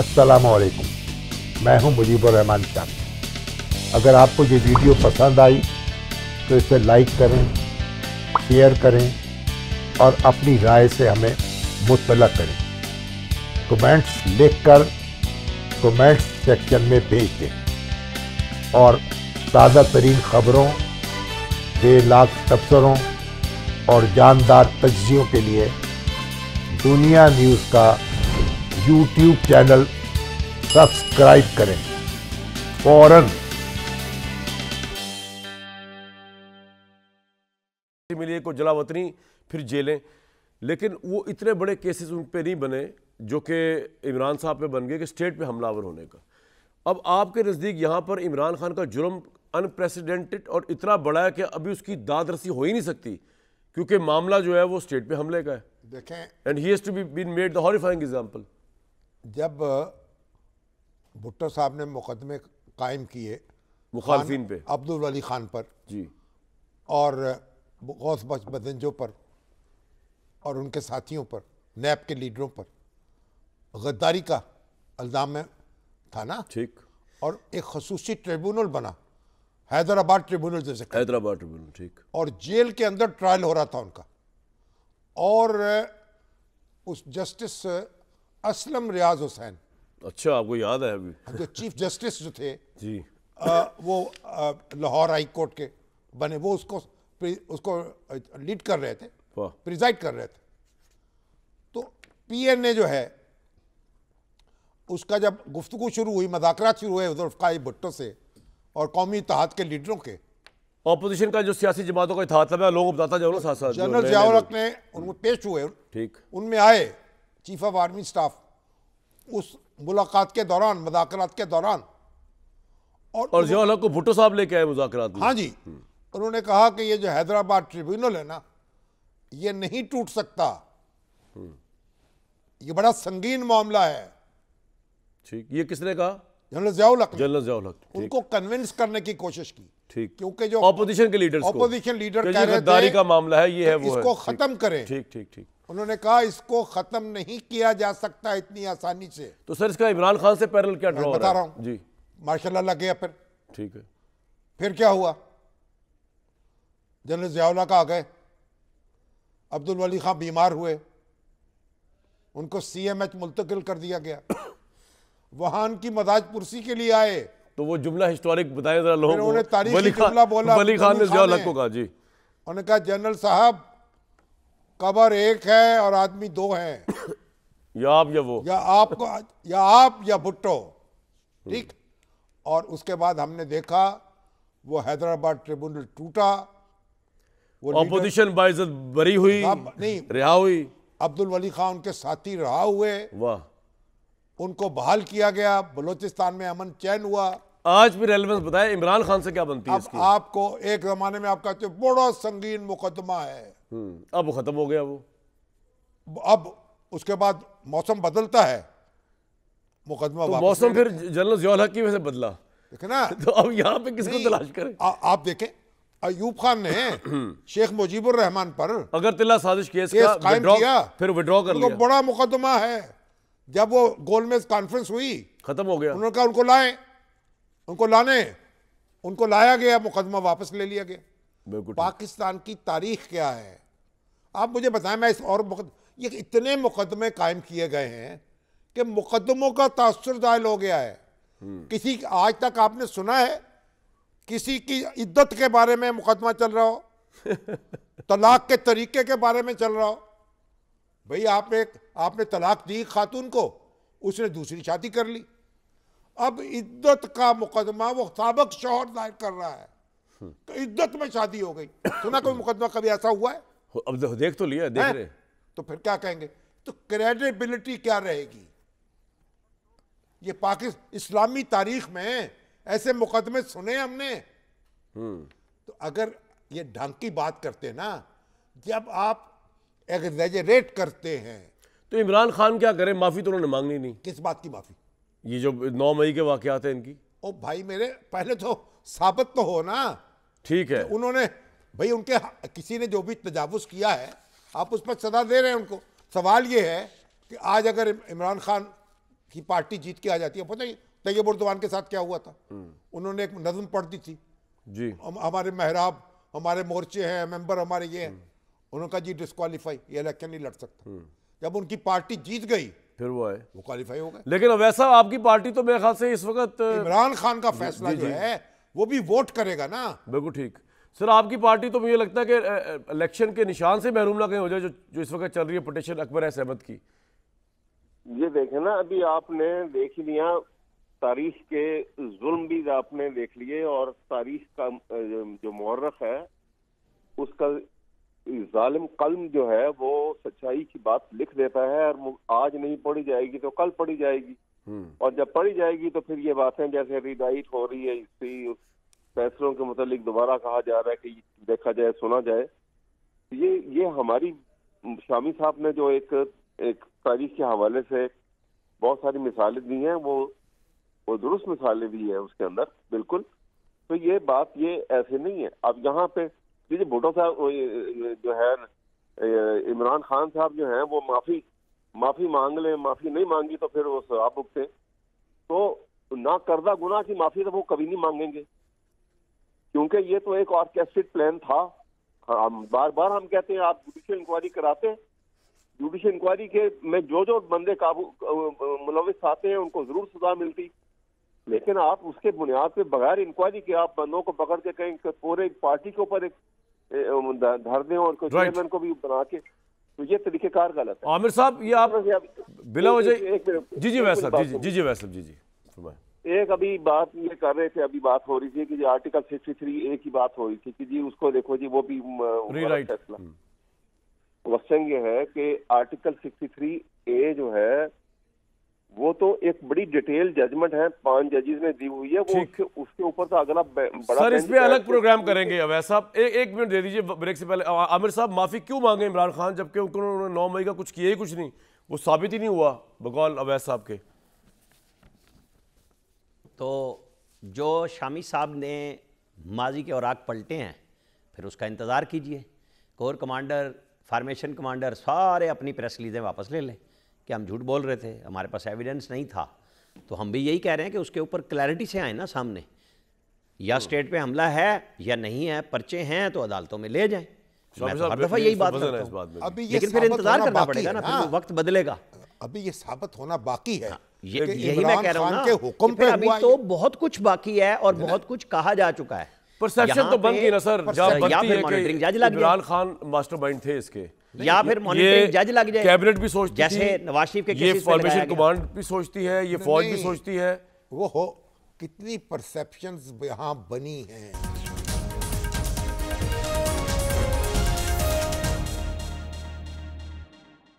असलकुम मैं हूं रहमान शाह अगर आपको ये वीडियो पसंद आई तो इसे लाइक करें शेयर करें और अपनी राय से हमें मुतल करें कमेंट्स लिखकर कमेंट्स सेक्शन में भेज दें और ताज़ा तरीन खबरों लाख तबसरों और जानदार तजियों के लिए दुनिया न्यूज़ का यूट्यूब चैनल सब्सक्राइब करें फौरन मिली को जलावतनी फिर जेलें लेकिन वो इतने बड़े केसेस उन पर नहीं बने जो कि इमरान साहब पे बन गए कि स्टेट पे हमलावर होने का अब आपके नज़दीक यहाँ पर इमरान खान का जुर्म अनप्रेसिडेंटेड और इतना बड़ा है कि अभी उसकी दाद रसी हो ही नहीं सकती क्योंकि मामला जो है वो स्टेट पे हमले का है देखें and he has to be been made the horrifying example जब भुट्टो साहब ने मुकदमे कायम किए मुखालफिन पे अब्दुल वली खान पर जी और गौस बच बदंजो पर और उनके साथियों पर नैब के लीडरों पर गद्दारी का अल्जाम था ना ठीक और एक खसूसी ट्रिब्यूनल बना हैदराबाद ट्रिब्यूनल जैसे हैदराबाद ट्रिब्यूनल ठीक और जेल के अंदर ट्रायल हो रहा था उनका और उस जस्टिस असलम रियाज हुसैन अच्छा आपको याद है अभी हाँ, जो चीफ जस्टिस जो थे जी आ, वो लाहौर हाई कोर्ट के बने वो उसको उसको लीड कर रहे थे प्रिजाइड कर रहे थे तो पीएनए जो है उसका जब गुफ्तु शुरू हुई मजाकरात शुरू हुए उजरफाई भुट्टो से और कौमी इतिहाद के लीडरों के अपोजिशन का जो सियासी जमातों का इतिहाद था मैं लोगों को बताता जाऊँ जनरल जियाउल ने उनमें पेश हुए ठीक उनमें आए चीफ ऑफ आर्मी स्टाफ उस मुलाकात के दौरान मजाकरात के दौरान और और को भुट्टो साहब लेके आए मुजाकरात हाँ जी हम्म। उन्होंने कहा कि ये जो हैदराबाद ट्रिब्यूनल है ना ये नहीं टूट सकता हम्म। ये बड़ा संगीन मामला है ठीक ये किसने कहा जनरल जयाउल जनरल जयाउल उनको कन्विंस करने की कोशिश की ठीक क्योंकि जो ऑपोजिशन के लीडर ऑपोजिशन लीडर कह रहे थे का मामला है ये तो है वो इसको खत्म करें ठीक ठीक ठीक उन्होंने कहा इसको खत्म नहीं किया जा सकता इतनी आसानी से तो सर इसका इमरान खान से पैरल क्या ड्रॉ बता रहा हूं जी माशाल्लाह लग गया फिर ठीक है फिर क्या हुआ जनरल जयाउला का आ गए अब्दुल वली खां बीमार हुए उनको सीएमएच एम मुंतकिल कर दिया गया वहां की मदाज पुरसी के लिए आए तो वो जुमला हिस्टोरिक बताया जरा लोगों को उन्होंने तारीख बोला वली खान ने जयाउला को कहा जी उन्होंने कहा जनरल साहब कबर एक है और आदमी दो हैं या आप या वो या आपको या आप या भुट्टो ठीक हम्म। और उसके बाद हमने देखा वो हैदराबाद ट्रिब्यूनल टूटा वो ऑपोजिशन बाइजत बरी हुई नहीं रिहा हुई अब्दुल वली खान उनके साथी रहा हुए वाह उनको बहाल किया गया बलोचिस्तान में अमन चैन हुआ आज भी रेलिवेंस बताया इमरान खान से क्या बनती है आपको एक जमाने में आपका बड़ा संगीन मुकदमा है हम्म। अब खत्म हो गया वो अब उसके बाद मौसम बदलता है मुकदमा तो मौसम फिर जनरल जियाल हक की वजह से बदला देखना तो अब यहाँ पे किसको तलाश करें आ, आप देखें अयूब खान ने शेख मुजीबुर रहमान पर अगर तिल्ला साजिश केस, केस का विड्रौ, किया फिर विड्रॉ कर लिया बड़ा मुकदमा है जब वो गोलमेज कॉन्फ्रेंस हुई खत्म हो गया उन्होंने कहा उनको लाए उनको लाने उनको लाया गया मुकदमा वापस ले लिया गया पाकिस्तान की तारीख क्या है आप मुझे बताएं मैं इस और मुकद... ये इतने मुकदमे कायम किए गए हैं कि मुकदमों का तासर दायल हो गया है हम्म। किसी आज तक आपने सुना है किसी की इद्दत के बारे में मुकदमा चल रहा हो तलाक के तरीके के बारे में चल रहा हो भाई आप एक आपने तलाक दी खातून को उसने दूसरी शादी कर ली अब इद्दत का मुकदमा वो सबक शोहर दायर कर रहा है तो इज्जत में शादी हो गई सुना कोई मुकदमा कभी ऐसा हुआ है अब देख तो लिया देख रहे तो फिर क्या कहेंगे तो क्रेडिबिलिटी क्या रहेगी ये पाकिस्तान इस्लामी तारीख में ऐसे मुकदमे सुने हमने हम्म। तो अगर ये ढंग की बात करते ना जब आप एग्जेजरेट करते हैं तो इमरान खान क्या करें माफी तो उन्होंने मांगनी नहीं किस बात की माफी ये जो नौ मई के वाकत है इनकी ओ भाई मेरे पहले तो साबित तो हो ना ठीक है तो उन्होंने भाई उनके किसी ने जो भी तजावुज किया है आप उस पर सजा दे रहे हैं उनको सवाल ये है कि आज अगर इमरान खान की पार्टी जीत के आ जाती है पता ही तैयब उर्दवान के साथ क्या हुआ था हम्म। उन्होंने एक नजम पढ़ दी थी जी हमारे महराब हमारे मोर्चे हैं मेंबर हमारे ये हैं हम्म। उन्होंने कहा जी डिस्कालीफाई ये इलेक्शन नहीं लड़ सकता हम्म। जब उनकी पार्टी जीत गई फिर वो है वो क्वालिफाई हो गए लेकिन वैसा आपकी पार्टी तो मेरे ख्याल से इस वक्त इमरान खान का फैसला जो है वो भी वोट करेगा ना बिल्कुल ठीक सर आपकी पार्टी तो मुझे लगता है कि इलेक्शन के निशान से महरूम ना कहीं हो जाए जो जो इस वक्त चल रही है पटिशन अकबर है सहमत की ये देखे ना अभी आपने देख लिया तारीख के जुल्म भी आपने देख लिए और तारीख का जो मर्रख है उसका जालिम कलम जो है वो सच्चाई की बात लिख देता है और आज नहीं पढ़ी जाएगी तो कल पढ़ी जाएगी हम्म। और जब पढ़ी जाएगी तो फिर ये बातें जैसे रिडाइट हो रही है इसी उस फैसलों के मतलब दोबारा कहा जा रहा है कि देखा जाए सुना जाए ये ये हमारी शामी साहब ने जो एक एक तारीख के हवाले से बहुत सारी मिसालें दी हैं वो वो दुरुस्त मिसालें दी है उसके अंदर बिल्कुल तो ये बात ये ऐसे नहीं है अब यहाँ पे जैसे भुटो साहब जो है इमरान खान साहब जो है वो माफी माफी मांग ले माफी नहीं मांगी तो फिर वो आप उगते तो ना करदा गुना की माफी तो वो कभी नहीं मांगेंगे क्योंकि ये तो एक ऑर्केस्ट्रेट प्लान था हम बार बार हम कहते हैं आप जुडिशियल इंक्वायरी कराते हैं जुडिशियल इंक्वायरी के में जो जो बंदे काबू मुलविस आते हैं उनको जरूर सजा मिलती लेकिन आप उसके बुनियाद पे बगैर इंक्वायरी के आप बंदों को पकड़ के कहीं पूरे पार्टी के ऊपर एक धर दें और चेयरमैन को भी बना के तो ये तरीक़ेकार गलत है आमिर साहब ये आप बिला वजह एक जी जी वैसा जी जी वैसा जी जी एक अभी बात ये कर रहे थे अभी बात हो रही थी कि आर्टिकल थ्री ए की बात हो रही थी कि जी उसको देखो जी वो भी फैसला हम्म। क्वेश्चन ये है कि आर्टिकल सिक्सटी थ्री ए जो है वो तो एक बड़ी डिटेल जजमेंट है पांच जजेस ने दी हुई है वो उसके उसके ऊपर तो अगला बड़ा सर इस पे अलग प्रोग्राम करेंगे अवैध साहब एक, एक मिनट दे दीजिए ब्रेक से पहले आमिर साहब माफी क्यों मांगे इमरान खान जबकि उन्होंने नौ मई का कुछ किया ही कुछ नहीं वो साबित ही नहीं हुआ बकौल अवैध साहब के तो जो शामी साहब ने माजी के और पलटे हैं फिर उसका इंतज़ार कीजिए कोर कमांडर फार्मेशन कमांडर सारे अपनी प्रेस लीजें वापस ले लें कि हम झूठ बोल रहे थे हमारे पास एविडेंस नहीं था तो हम भी यही कह रहे हैं कि उसके ऊपर क्लैरिटी से आए ना सामने या स्टेट हाँ। पे हमला है या नहीं है पर्चे हैं तो अदालतों में ले जाए तो हर दफा यही बात अभी लेकिन फिर इंतजार करना पड़ेगा ना फिर हाँ। वक्त बदलेगा अभी ये साबित होना बाकी है हाँ, ये यही मैं कह रहा हूँ हुक्म पे अभी तो बहुत कुछ बाकी है और बहुत कुछ कहा जा चुका है परसेप्शन तो बन गई ना सर जब फिर मॉनिटरिंग जज लग खान मास्टरमाइंड थे इसके या फिर जज लग जाए कैबिनेट भी सोचती जैसे नवाज शरीफ के ये फॉर्मेशन कमांड भी सोचती है ये फौज भी सोचती है वो हो कितनी परसेप्शन यहाँ बनी हैं